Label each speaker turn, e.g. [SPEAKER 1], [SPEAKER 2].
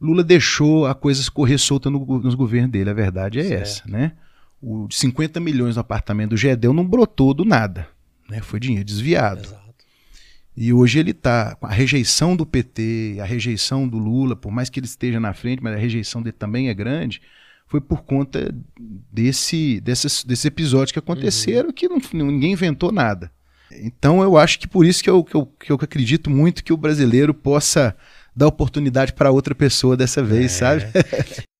[SPEAKER 1] Lula deixou a coisa correr solta no, nos governos dele, a verdade é certo. essa, né? O 50 milhões no apartamento do Gedel não brotou do nada, né? Foi dinheiro desviado. Exato. E hoje ele está com a rejeição do PT, a rejeição do Lula, por mais que ele esteja na frente, mas a rejeição dele também é grande, foi por conta desse, desse desses que aconteceram, uhum. que não, ninguém inventou nada. Então eu acho que por isso que eu, que eu, que eu acredito muito que o brasileiro possa dar oportunidade para outra pessoa dessa vez, é. sabe?